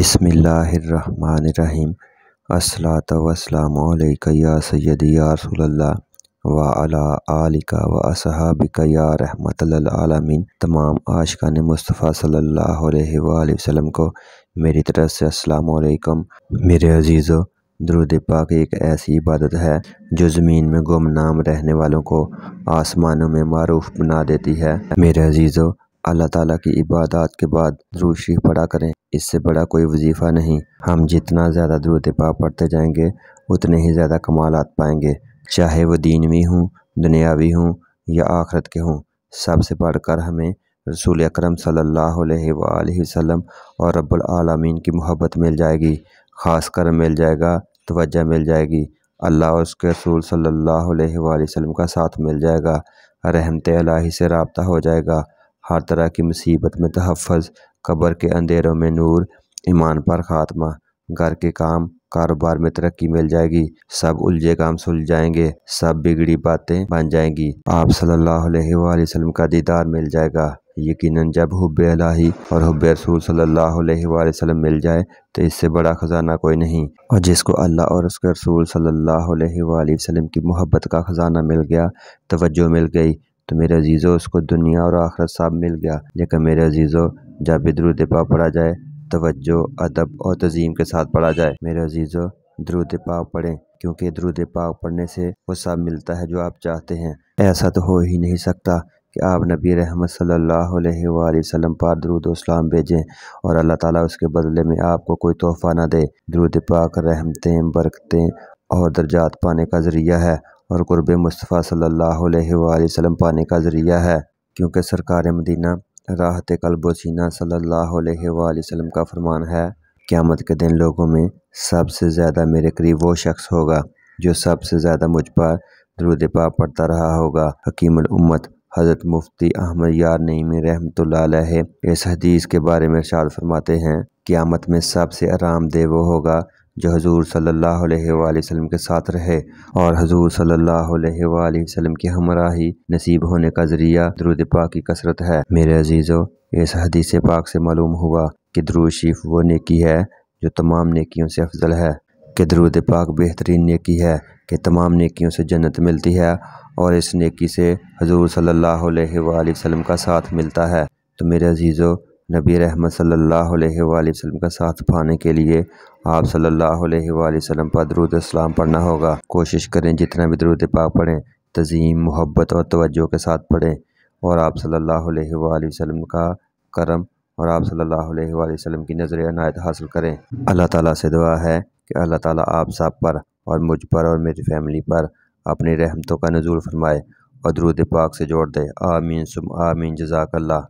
बिसमीम् असलातवसलामया सैदी यारसोल्ला वाला आलिका व असहाबिका या रहमतमीन तमाम आशकान मुस्तफ़ा सल्लल्लाहु अलैहि वसल्लम को मेरी तरफ़ से अस्सलाम मेरे अजीज़ो दरुद पाक एक ऐसी इबादत है जो ज़मीन में गुमनाम रहने वालों को आसमानों में मरूफ बना देती है मेरे अजीज़ो अल्लाह ताला की इबादत के बाद दरूशी पढ़ा करें इससे बड़ा कोई वजीफ़ा नहीं हम जितना ज़्यादा दुरुद पा पढ़ते जाएंगे उतने ही ज़्यादा आ पाएंगे चाहे वो दीनवी हों दुनियावी हों या आखरत के हों सबसे कर हमें रसूल अक्रम सल्लल्लाहु और रब्बुल आलमीन की मोहब्बत मिल जाएगी ख़ास कर मिल जाएगा तोज्जा मिल जाएगी अल्लाह और उसके रसूल सल्लल्लाहु अलैहि का साथ मिल जाएगा रहमत लाही से रबता हो जाएगा हर तरह की मुसीबत में तहफ़ कब्र के अंधेरों में नूर ईमान पर खात्मा घर के काम कारोबार में तरक्की मिल जाएगी सब उलझे काम सुलझ जाएंगे सब बिगड़ी बातें बन जाएंगी आप सल्लल्लाहु अलैहि वसल्लम का दीदार मिल जाएगा यकीनन जब हब अलाही और हब रसूल सल्लल्लाहु अलैहि वसल्लम मिल जाए तो इससे बड़ा ख़जाना कोई नहीं और जिसको अल्लाह और उसके रसूल सल्लल्लाहु अलैहि वसल्लम की मोहब्बत का ख़जाना मिल गया तवज्जो मिल गई तो मेरे अजीज़ों उसको दुनिया और आखरत साहब मिल गया लेकिन मेरे अजीज़ों जब भी दरूद पाक पढ़ा जाए तवज्जो अदब और तज़ीम के साथ पढ़ा जाए मेरे अजीज़ों द्रुद पाक पढ़ें क्योंकि दरूद पाक पढ़ने से वो सब मिलता है जो आप चाहते हैं ऐसा तो हो ही नहीं सकता कि आप नबी रहमत सल्लल्लाहु अलैहि वसल्लम पर दरुद इस्लाम भेजें और अल्लाह ताला उसके बदले में आपको कोई तोहफ़ा ना दे दरुद पाक रहमतें बरकतें और दर्जात पाने का ज़रिया है और क़ुरब मुस्तफ़ा सल्लल्लाहु अलैहि वसल्लम पाने का ज़रिया है क्योंकि सरकार मदीना राहत कलबोसीना सल्लाम का फरमान है क़्यामत के दिन लोगों में सबसे ज़्यादा मेरे करीब वो शख्स होगा जो सबसे ज़्यादा मुझ पर दरुद पा पड़ता रहा होगा हकीमत हज़रत मुफ्ती अहमद यार नईमी रहमत इस हदीस के बारे में शाद फरमाते हैं क़्यामत में सबसे आरामदेह वो होगा जो हजूर सल्लल्लाहु अलैहि वसल्लम के साथ रहे और हजूर सल्लल्लाहु अलैहि वसल्लम हमरा ही नसीब होने का जरिया द्रुद पाक की कसरत है मेरे अजीज़ों इस हदीस पाक से मालूम हुआ कि दरूद शरीफ वो नेकी है जो तमाम नेकियों से अफजल है कि द्रुद पाक बेहतरीन नेकी है कि तमाम नेकियों से जन्नत मिलती है और इस नेकी से हजूर सल्ला अलैहि का साथ मिलता है तो मेरे अजीज़ों नबी रहमत सल्लल्लाहु अलैहि वसल्लम का साथ पाने के लिए आप सल्लल्लाहु अलैहि वसल्लम पर दरूद इस्लाम पढ़ना होगा कोशिश करें जितना भी दरूद पाक पढ़ें तज़ीम मोहब्बत और तवज्जो के साथ पढ़ें और आप सल्लल्लाहु अलैहि वसल्लम का करम और आप सल्लल्लाहु अलैहि वसल्लम की नज़र अनायत हासिल करें अल्लाह ताला से दुआ है कि अल्लाह ताला आप सब पर और मुझ पर और मेरी फैमिली पर अपनी रहमतों का नजूल फरमाए और दरूद पाक से जोड़ दे आमीन सुम आमीन जजाकल्ला